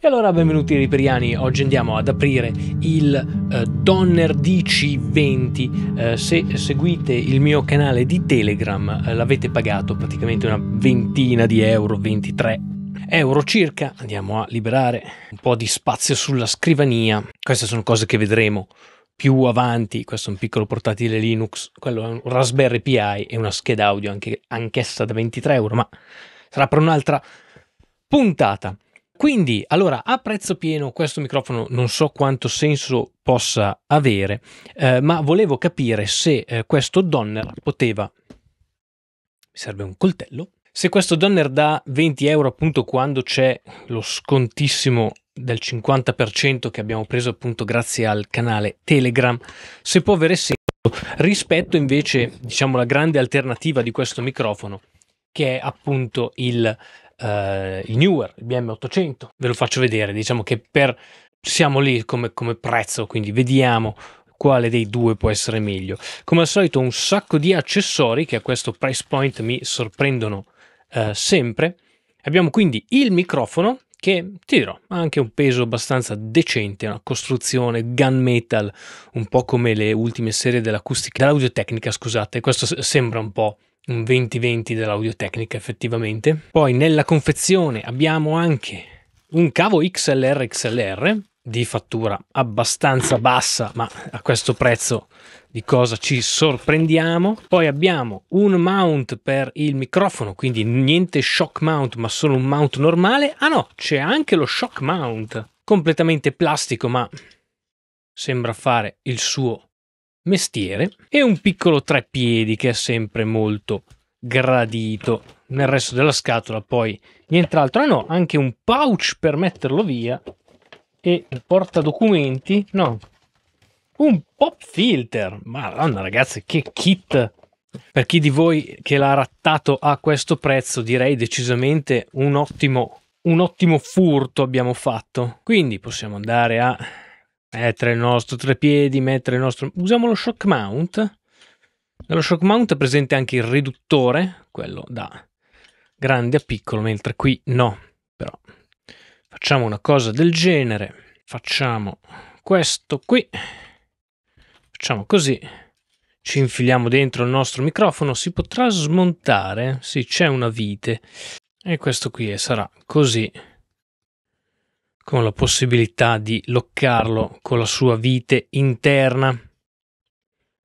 E allora benvenuti Ripriani, oggi andiamo ad aprire il eh, Donner DC20, eh, se seguite il mio canale di Telegram eh, l'avete pagato praticamente una ventina di euro, 23 euro circa, andiamo a liberare un po' di spazio sulla scrivania, queste sono cose che vedremo più avanti, questo è un piccolo portatile Linux, quello è un Raspberry Pi e una scheda audio anche, anch'essa da 23 euro, ma sarà per un'altra puntata. Quindi, allora, a prezzo pieno questo microfono non so quanto senso possa avere, eh, ma volevo capire se eh, questo Donner poteva... Mi serve un coltello. Se questo Donner da 20 euro appunto quando c'è lo scontissimo del 50% che abbiamo preso appunto grazie al canale Telegram, se può avere senso rispetto invece, diciamo, alla grande alternativa di questo microfono che è appunto il eh, il Newer, il BM800, ve lo faccio vedere, diciamo che per, siamo lì come, come prezzo, quindi vediamo quale dei due può essere meglio. Come al solito un sacco di accessori che a questo price point mi sorprendono eh, sempre. Abbiamo quindi il microfono che, ti dirò, ha anche un peso abbastanza decente, una costruzione gunmetal, un po' come le ultime serie dell'acustica, dell'audio tecnica, scusate, questo sembra un po' un 2020 dell'Audiotecnica effettivamente. Poi nella confezione abbiamo anche un cavo XLR XLR di fattura abbastanza bassa, ma a questo prezzo di cosa ci sorprendiamo. Poi abbiamo un mount per il microfono, quindi niente shock mount, ma solo un mount normale. Ah no, c'è anche lo shock mount, completamente plastico, ma sembra fare il suo mestiere e un piccolo treppiedi che è sempre molto gradito. Nel resto della scatola poi nient'altro, ah no, anche un pouch per metterlo via e porta documenti no, un pop filter. Madonna ragazzi, che kit! Per chi di voi che l'ha rattato a questo prezzo, direi decisamente un ottimo, un ottimo furto abbiamo fatto. Quindi possiamo andare a Mettere il nostro tre piedi, mettere il nostro... Usiamo lo shock mount. Nello shock mount è presente anche il riduttore, quello da grande a piccolo, mentre qui no. Però facciamo una cosa del genere. Facciamo questo qui. Facciamo così. Ci infiliamo dentro il nostro microfono. Si potrà smontare? Sì, c'è una vite. E questo qui sarà così con la possibilità di loccarlo con la sua vite interna.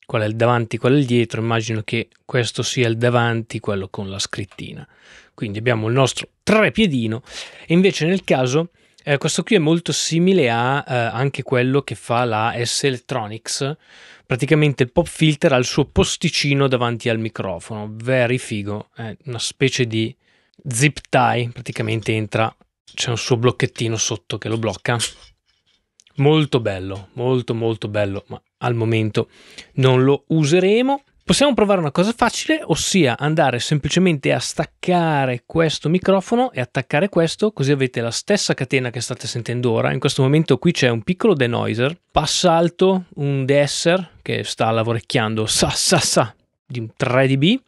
Qual è il davanti, qual è il dietro? Immagino che questo sia il davanti, quello con la scrittina. Quindi abbiamo il nostro trepiedino e invece nel caso eh, questo qui è molto simile a eh, anche quello che fa la S Electronics. Praticamente il pop filter ha il suo posticino davanti al microfono, very figo, è eh, una specie di zip tie, praticamente entra c'è un suo blocchettino sotto che lo blocca. Molto bello, molto molto bello, ma al momento non lo useremo. Possiamo provare una cosa facile, ossia andare semplicemente a staccare questo microfono e attaccare questo, così avete la stessa catena che state sentendo ora. In questo momento qui c'è un piccolo denoiser, passa alto un deesser che sta lavorecchiando sa sa sa di 3 dB,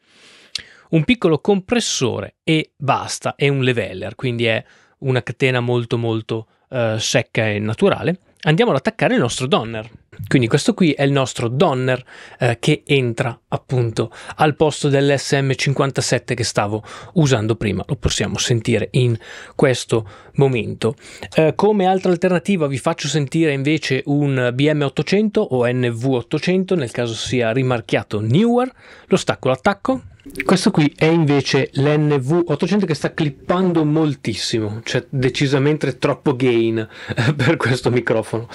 un piccolo compressore e basta, è un leveler, quindi è una catena molto molto eh, secca e naturale, andiamo ad attaccare il nostro Donner. Quindi questo qui è il nostro Donner eh, che entra appunto al posto dell'SM57 che stavo usando prima, lo possiamo sentire in questo momento. Eh, come altra alternativa vi faccio sentire invece un BM800 o NV800 nel caso sia rimarchiato newer, lo stacco l'attacco. Questo qui è invece l'NV800 che sta clippando moltissimo, cioè decisamente troppo gain eh, per questo microfono.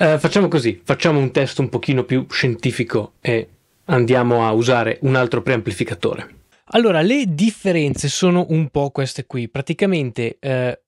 Eh, facciamo così, facciamo un test un pochino più scientifico e andiamo a usare un altro preamplificatore. Allora, le differenze sono un po' queste qui. Praticamente eh,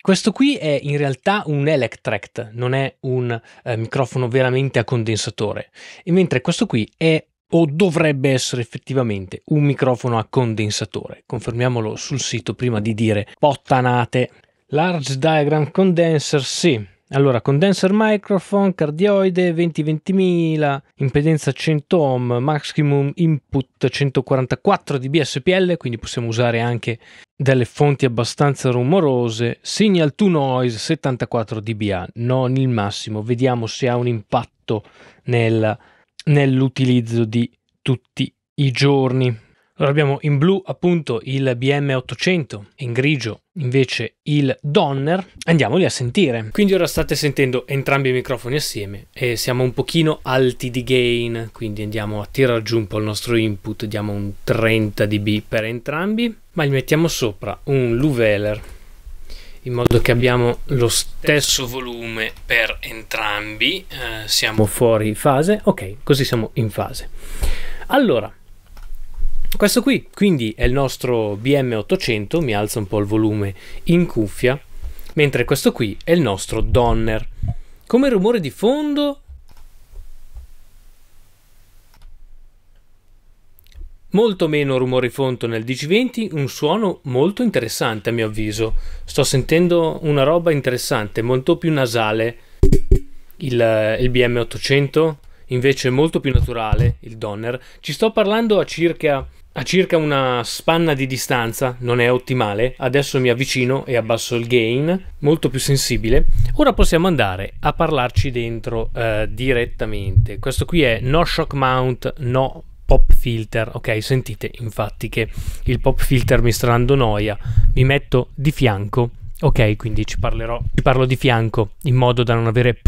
questo qui è in realtà un Electract, non è un eh, microfono veramente a condensatore, e mentre questo qui è o dovrebbe essere effettivamente un microfono a condensatore. Confermiamolo sul sito prima di dire pottanate. Large Diagram Condenser, sì, allora, condenser microphone, cardioide 20-20000, impedenza 100 ohm, maximum input 144 dB SPL, quindi possiamo usare anche delle fonti abbastanza rumorose, signal to noise 74 dBA, non il massimo, vediamo se ha un impatto nel, nell'utilizzo di tutti i giorni. Allora abbiamo in blu appunto il BM800, in grigio invece il Donner. Andiamoli a sentire. Quindi ora state sentendo entrambi i microfoni assieme e siamo un pochino alti di gain, quindi andiamo a tirar giù un po' il nostro input, diamo un 30 dB per entrambi, ma gli mettiamo sopra un Luveler in modo che abbiamo lo stesso volume per entrambi, eh, siamo fuori fase, ok, così siamo in fase. Allora, questo qui quindi è il nostro BM800, mi alzo un po' il volume in cuffia, mentre questo qui è il nostro Donner. Come rumore di fondo molto meno rumore di fondo nel DC20, un suono molto interessante a mio avviso. Sto sentendo una roba interessante, molto più nasale il, il BM800, invece molto più naturale il Donner. Ci sto parlando a circa a circa una spanna di distanza, non è ottimale, adesso mi avvicino e abbasso il gain, molto più sensibile. Ora possiamo andare a parlarci dentro eh, direttamente. Questo qui è no shock mount, no pop filter, ok? Sentite infatti che il pop filter mi sta dando noia, mi metto di fianco Ok, quindi ci parlerò, ci parlo di fianco in modo da non avere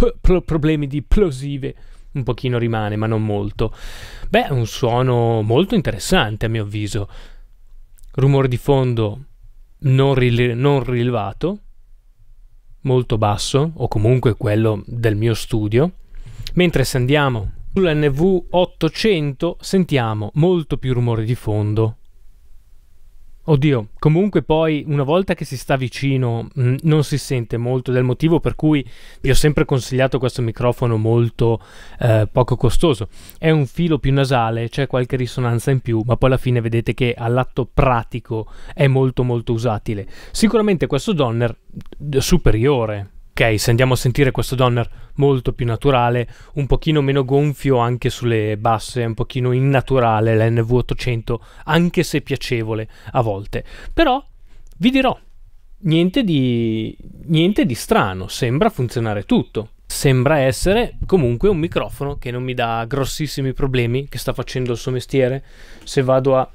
problemi di plosive un pochino rimane, ma non molto. Beh, un suono molto interessante a mio avviso. Rumore di fondo non, rile- non rilevato, molto basso, o comunque quello del mio studio. Mentre se andiamo sull'NV 800 sentiamo molto più rumore di fondo, Oddio, comunque poi una volta che si sta vicino mh, mm, non si sente molto del motivo per cui vi ho sempre consigliato questo microfono molto eh, poco costoso. È un filo più nasale, c'è qualche risonanza in più, ma poi alla fine vedete che all'atto pratico è molto molto usatile. Sicuramente questo Donner superiore Ok, se andiamo a sentire questo Donner molto più naturale, un pochino meno gonfio anche sulle basse, un pochino innaturale l'NV800, anche se piacevole a volte. Però vi dirò, niente di, niente di strano, sembra funzionare tutto sembra essere comunque un microfono che non mi dà grossissimi problemi, che sta facendo il suo mestiere. Se vado a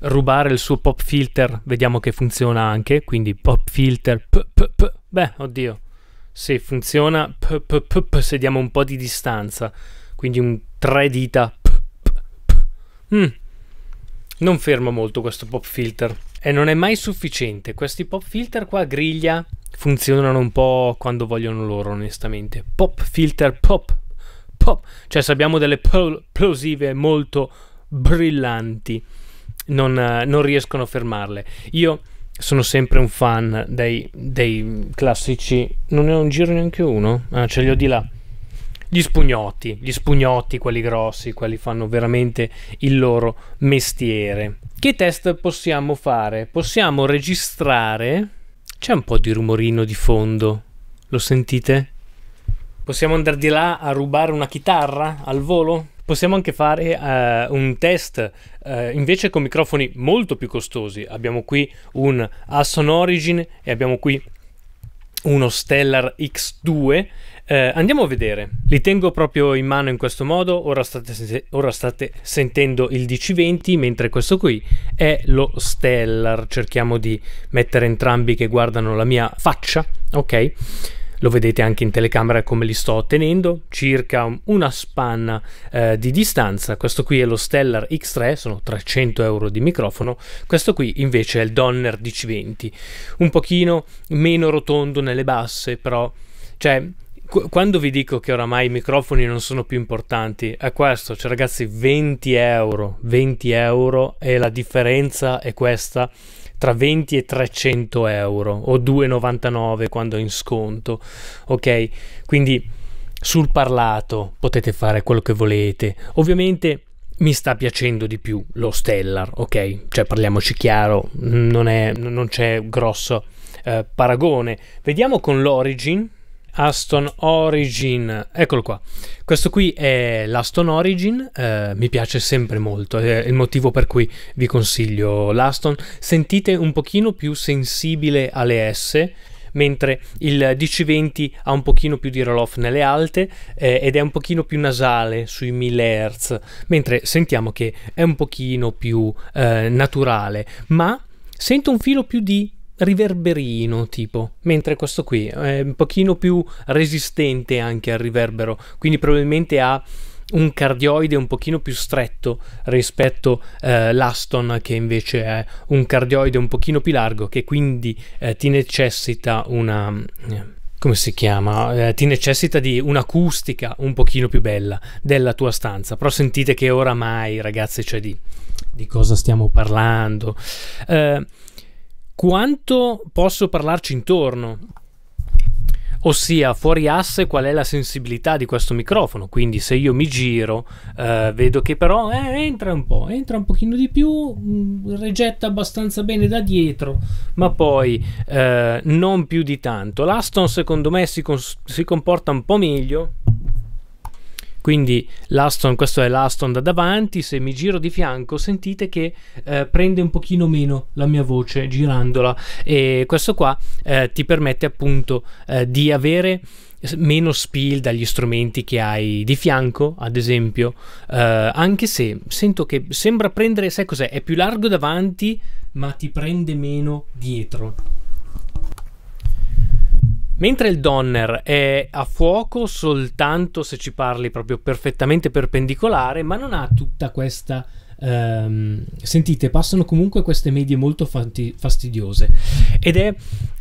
rubare il suo pop filter, vediamo che funziona anche, quindi pop filter, p, p, p. beh, oddio, se funziona, p, p, p, p, se diamo un po' di distanza, quindi un tre dita, p, p, p. Mm. non ferma molto questo pop filter, e non è mai sufficiente, questi pop filter qua griglia funzionano un po' quando vogliono loro, onestamente, pop filter, pop, pop, cioè se abbiamo delle plosive molto brillanti, non, eh, non riescono a fermarle. Io sono sempre un fan dei, dei, classici. Non ne ho un giro neanche uno. Ah, ce li ho di là. Gli spugnotti, gli spugnotti, quelli grossi, quelli fanno veramente il loro mestiere. Che test possiamo fare? Possiamo registrare. C'è un po' di rumorino di fondo. Lo sentite? Possiamo andare di là a rubare una chitarra al volo? Possiamo anche fare uh, un test uh, invece con microfoni molto più costosi. Abbiamo qui un Asson Origin e abbiamo qui uno Stellar X2. Eh, andiamo a vedere, li tengo proprio in mano in questo modo, ora state, ora state sentendo il DC20 mentre questo qui è lo Stellar, cerchiamo di mettere entrambi che guardano la mia faccia, ok? lo vedete anche in telecamera come li sto ottenendo, circa una spanna eh, di distanza, questo qui è lo Stellar X3, sono 300 euro di microfono, questo qui invece è il Donner DC20, un pochino meno rotondo nelle basse però, cioè quando vi dico che oramai i microfoni non sono più importanti, è questo, cioè ragazzi 20 euro, 20 euro e la differenza è questa tra 20 e 300 euro o 2,99 quando è in sconto. Ok, quindi sul parlato potete fare quello che volete. Ovviamente mi sta piacendo di più lo Stellar, ok? Cioè parliamoci chiaro, non, è, non c'è grosso eh, paragone. Vediamo con l'Origin Aston Origin, eccolo qua. Questo qui è l'Aston Origin, eh, mi piace sempre molto, è il motivo per cui vi consiglio l'Aston. Sentite un pochino più sensibile alle S, mentre il DC20 ha un pochino più di roll-off nelle alte eh, ed è un pochino più nasale sui 1000 Hz, mentre sentiamo che è un pochino più eh, naturale, ma sento un filo più di riverberino tipo, mentre questo qui è un pochino più resistente anche al riverbero, quindi probabilmente ha un cardioide un pochino più stretto rispetto eh, l'Aston che invece è un cardioide un pochino più largo che quindi eh, ti necessita una come si chiama? Eh, ti necessita di un'acustica un pochino più bella della tua stanza, però sentite che oramai ragazzi cioè di, di cosa stiamo parlando eh quanto posso parlarci intorno? Ossia, fuori asse qual è la sensibilità di questo microfono? Quindi se io mi giro, eh, vedo che però eh, entra un po', entra un pochino di più, mh, mm, rigetta abbastanza bene da dietro, ma poi eh, non più di tanto. L'Aston secondo me si, si comporta un po' meglio, quindi l'Aston, questo è l'Aston da davanti, se mi giro di fianco sentite che eh, prende un pochino meno la mia voce girandola e questo qua eh, ti permette appunto eh, di avere meno spill dagli strumenti che hai di fianco, ad esempio, eh, anche se sento che sembra prendere, sai cos'è? È più largo davanti, ma ti prende meno dietro. Mentre il Donner è a fuoco soltanto se ci parli proprio perfettamente perpendicolare, ma non ha tutta questa Um, sentite, passano comunque queste medie molto fasti- fastidiose ed è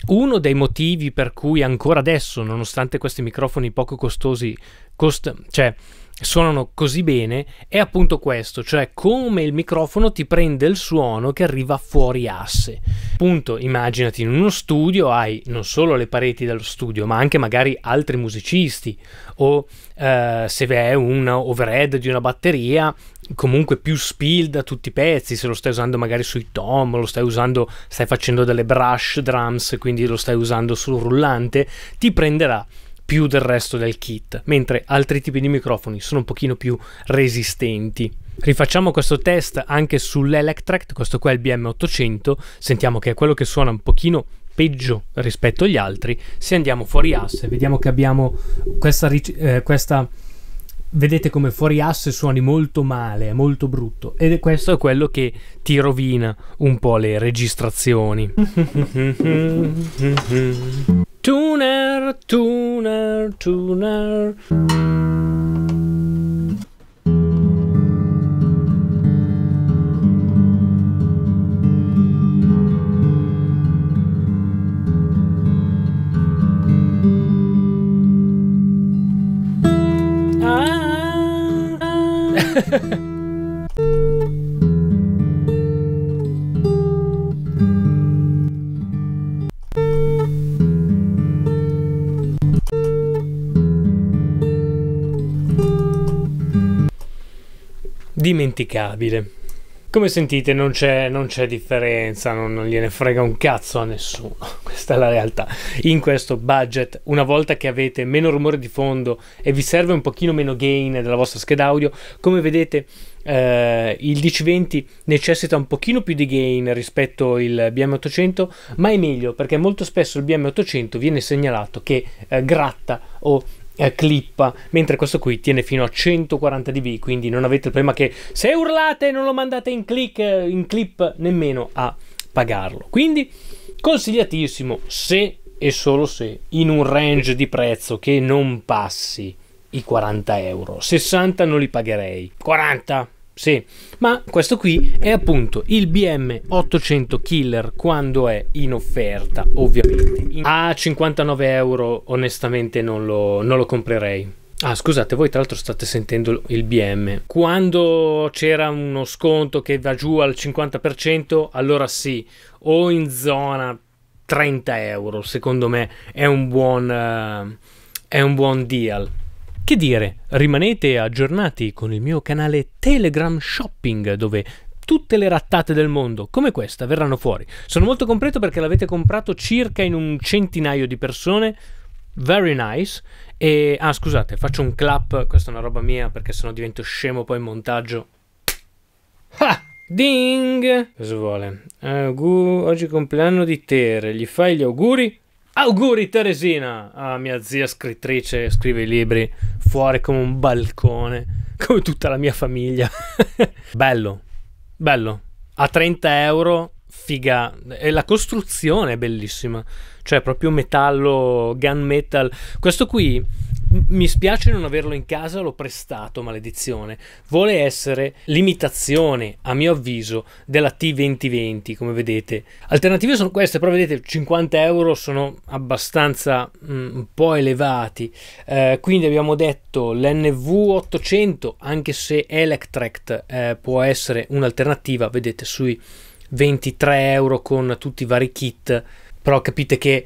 uno dei motivi per cui ancora adesso, nonostante questi microfoni poco costosi, cost- cioè suonano così bene è appunto questo, cioè come il microfono ti prende il suono che arriva fuori asse. Appunto, immaginati in uno studio hai non solo le pareti dello studio, ma anche magari altri musicisti o eh, se è un overhead di una batteria, comunque più spill da tutti i pezzi, se lo stai usando magari sui tom, lo stai usando, stai facendo delle brush drums, quindi lo stai usando sul rullante, ti prenderà più del resto del kit, mentre altri tipi di microfoni sono un pochino più resistenti. Rifacciamo questo test anche sull'Electract, questo qua è il BM800, sentiamo che è quello che suona un pochino peggio rispetto agli altri. Se andiamo fuori asse, vediamo che abbiamo questa, eh, questa vedete come fuori asse suoni molto male, è molto brutto. Ed è questo è quello che ti rovina un po' le registrazioni. Tuner, tuner, tuner. dimenticabile. Come sentite non c'è, non c'è differenza, non, non, gliene frega un cazzo a nessuno, questa è la realtà. In questo budget, una volta che avete meno rumore di fondo e vi serve un pochino meno gain della vostra scheda audio, come vedete eh, il 1020 necessita un pochino più di gain rispetto al BM800, ma è meglio perché molto spesso il BM800 viene segnalato che eh, gratta o eh, clippa, mentre questo qui tiene fino a 140 dB, quindi non avete il problema che se urlate non lo mandate in, click, eh, in clip nemmeno a pagarlo. Quindi consigliatissimo se e solo se in un range di prezzo che non passi i 40 euro. 60 non li pagherei. 40 sì, ma questo qui è appunto il BM800 Killer quando è in offerta, ovviamente. A 59 euro onestamente non lo, non lo comprerei. Ah, scusate, voi tra l'altro state sentendo il BM. Quando c'era uno sconto che va giù al 50%, allora sì, o in zona 30 euro, secondo me è un buon, uh, è un buon deal. Che dire, rimanete aggiornati con il mio canale Telegram Shopping dove tutte le rattate del mondo, come questa, verranno fuori. Sono molto completo perché l'avete comprato circa in un centinaio di persone. Very nice. E, ah, scusate, faccio un clap. Questa è una roba mia perché sennò divento scemo poi in montaggio. Ah! Ding! Cosa vuole? Uh, oggi compleanno di Tere. Gli fai gli auguri? Auguri Teresina! Ah, mia zia scrittrice scrive i libri fuori come un balcone, come tutta la mia famiglia. bello, bello. A 30 euro, figa. E la costruzione è bellissima. Cioè, proprio metallo, gunmetal. Questo qui mi spiace non averlo in casa, l'ho prestato, maledizione. Vuole essere l'imitazione, a mio avviso, della T2020, come vedete. Alternative sono queste, però vedete 50 euro sono abbastanza mh, mm, un po' elevati. Eh, quindi abbiamo detto l'NV800, anche se Electrect eh, può essere un'alternativa, vedete sui 23 euro con tutti i vari kit, però capite che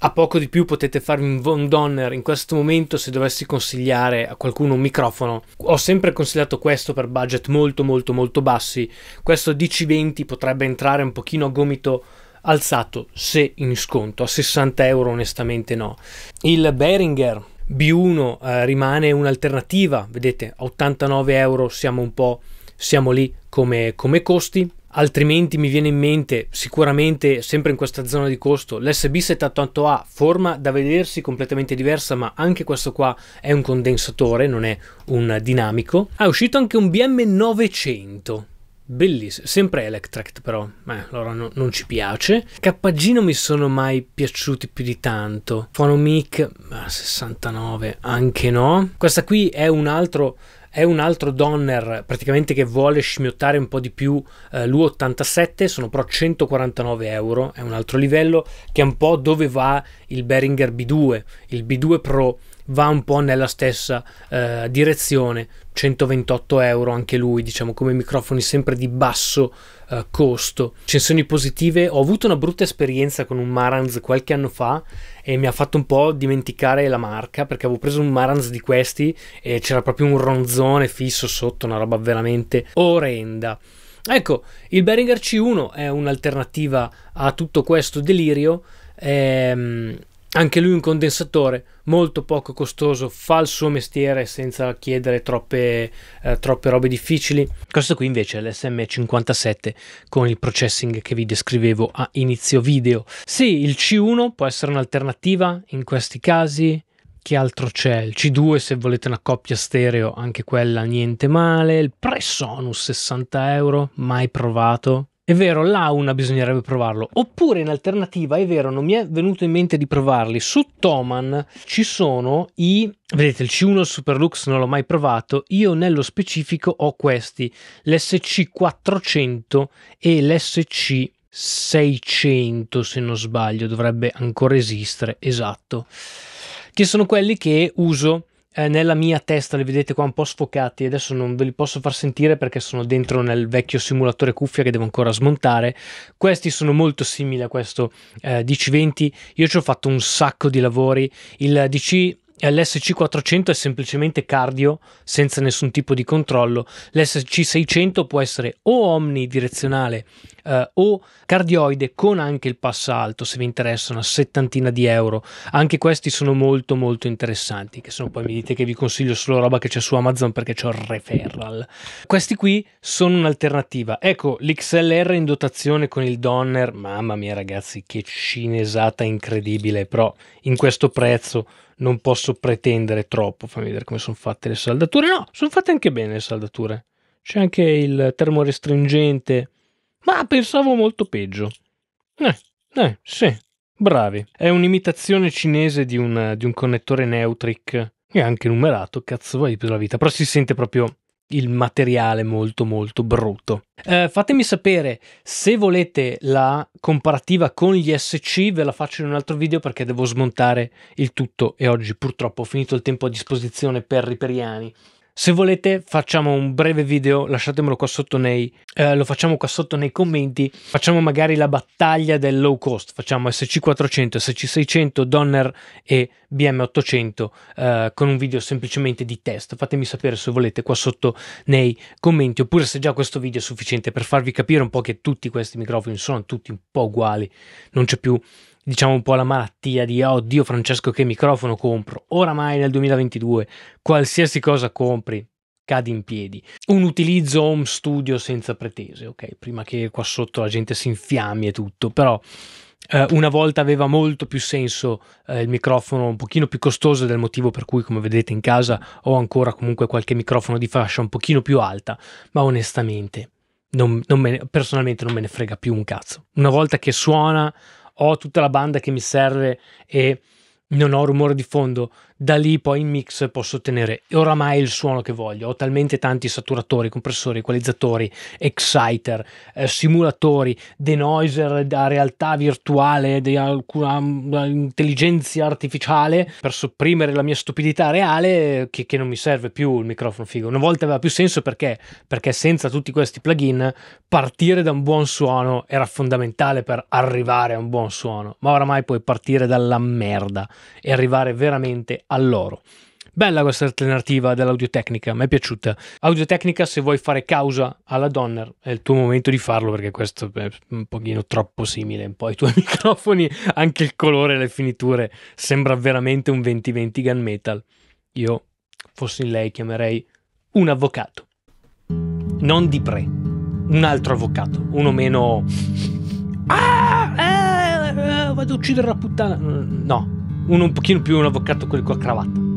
a poco di più potete farvi un Von Donner in questo momento se dovessi consigliare a qualcuno un microfono. Ho sempre consigliato questo per budget molto molto molto bassi. Questo DC20 potrebbe entrare un pochino a gomito alzato se in sconto, a 60 euro onestamente no. Il Behringer B1 eh, rimane un'alternativa, vedete a 89 euro siamo un po' siamo lì come, come costi. Altrimenti mi viene in mente, sicuramente sempre in questa zona di costo, l'SB78A, forma da vedersi completamente diversa, ma anche questo qua è un condensatore, non è un dinamico. Ah, è uscito anche un BM900. Bellissimo, sempre Electract però, eh, allora no, non ci piace. KG non mi sono mai piaciuti più di tanto. Phonomic, 69, anche no. Questa qui è un altro è un altro Donner praticamente che vuole scimmiottare un po' di più eh, l'U87, sono però 149 euro, è un altro livello che è un po' dove va il Behringer B2, il B2 Pro va un po' nella stessa eh, direzione, 128 euro anche lui, diciamo come microfoni sempre di basso eh, costo. Censioni positive, ho avuto una brutta esperienza con un Marantz qualche anno fa e mi ha fatto un po' dimenticare la marca perché avevo preso un Marantz di questi e c'era proprio un ronzone fisso sotto, una roba veramente orrenda. Ecco, il Behringer C1 è un'alternativa a tutto questo delirio. Ehm, anche lui un condensatore molto poco costoso, fa il suo mestiere senza chiedere troppe, eh, troppe robe difficili. Questo qui invece è l'SM57 con il processing che vi descrivevo a inizio video. Sì, il C1 può essere un'alternativa in questi casi. Che altro c'è? Il C2 se volete una coppia stereo, anche quella niente male. Il Presonus 60 euro, mai provato è vero, una bisognerebbe provarlo. Oppure in alternativa, è vero, non mi è venuto in mente di provarli. Su Toman ci sono i... Vedete, il C1 il Superlux non l'ho mai provato. Io nello specifico ho questi, l'SC400 e l'SC 600 se non sbaglio dovrebbe ancora esistere esatto che sono quelli che uso eh, nella mia testa, li vedete qua un po' sfocati, adesso non ve li posso far sentire perché sono dentro nel vecchio simulatore cuffia che devo ancora smontare. Questi sono molto simili a questo eh, DC20, io ci ho fatto un sacco di lavori, il DC L'SC400 è semplicemente cardio senza nessun tipo di controllo. L'SC600 può essere o omnidirezionale eh, o cardioide con anche il passalto se vi interessa una settantina di euro anche questi sono molto molto interessanti che sono poi mi dite che vi consiglio solo roba che c'è su Amazon perché c'ho il referral questi qui sono un'alternativa ecco l'XLR in dotazione con il Donner mamma mia ragazzi che cinesata incredibile però in questo prezzo non posso pretendere troppo. Fammi vedere come sono fatte le saldature. No, sono fatte anche bene le saldature. C'è anche il termorestringente ma pensavo molto peggio. Eh, eh, sì. Bravi. È un'imitazione cinese di un, di un connettore Neutric. E anche numerato, cazzo vai per la vita. Però si sente proprio il materiale molto molto brutto. Eh, fatemi sapere se volete la comparativa con gli SC, ve la faccio in un altro video perché devo smontare il tutto e oggi purtroppo ho finito il tempo a disposizione per Riperiani. Se volete facciamo un breve video, lasciatemelo qua sotto nei, eh, lo facciamo qua sotto nei commenti, facciamo magari la battaglia del low cost, facciamo SC400, SC600, Donner e BM800 eh, con un video semplicemente di test, fatemi sapere se volete qua sotto nei commenti oppure se già questo video è sufficiente per farvi capire un po' che tutti questi microfoni sono tutti un po' uguali, non c'è più diciamo un po' la malattia di oddio oh, Francesco che microfono compro. Oramai nel 2022 qualsiasi cosa compri cadi in piedi. Un utilizzo home studio senza pretese, ok? Prima che qua sotto la gente si infiammi e tutto, però eh, una volta aveva molto più senso eh, il microfono un pochino più costoso del motivo per cui come vedete in casa ho ancora comunque qualche microfono di fascia un pochino più alta, ma onestamente non, non ne, personalmente non me ne frega più un cazzo. Una volta che suona ho tutta la banda che mi serve e non ho rumore di fondo, da lì poi in mix posso ottenere oramai il suono che voglio. Ho talmente tanti saturatori, compressori, equalizzatori, exciter, eh, simulatori, denoiser da realtà virtuale, di alcuna intelligenza artificiale per sopprimere la mia stupidità reale che, che, non mi serve più il microfono figo. Una volta aveva più senso perché, perché senza tutti questi plugin partire da un buon suono era fondamentale per arrivare a un buon suono, ma oramai puoi partire dalla merda e arrivare veramente all'oro. Bella questa alternativa dell'audiotecnica, mi è piaciuta. Audiotecnica, se vuoi fare causa alla Donner, è il tuo momento di farlo perché questo è un pochino troppo simile un po' ai tuoi microfoni, anche il colore, le finiture, sembra veramente un 2020 gun metal. Io, fossi in lei, chiamerei un avvocato. Non di pre, un altro avvocato, uno meno... Ah, eh, eh, vado a uccidere la puttana. No, uno un pochino più un avvocato quello con la cravatta.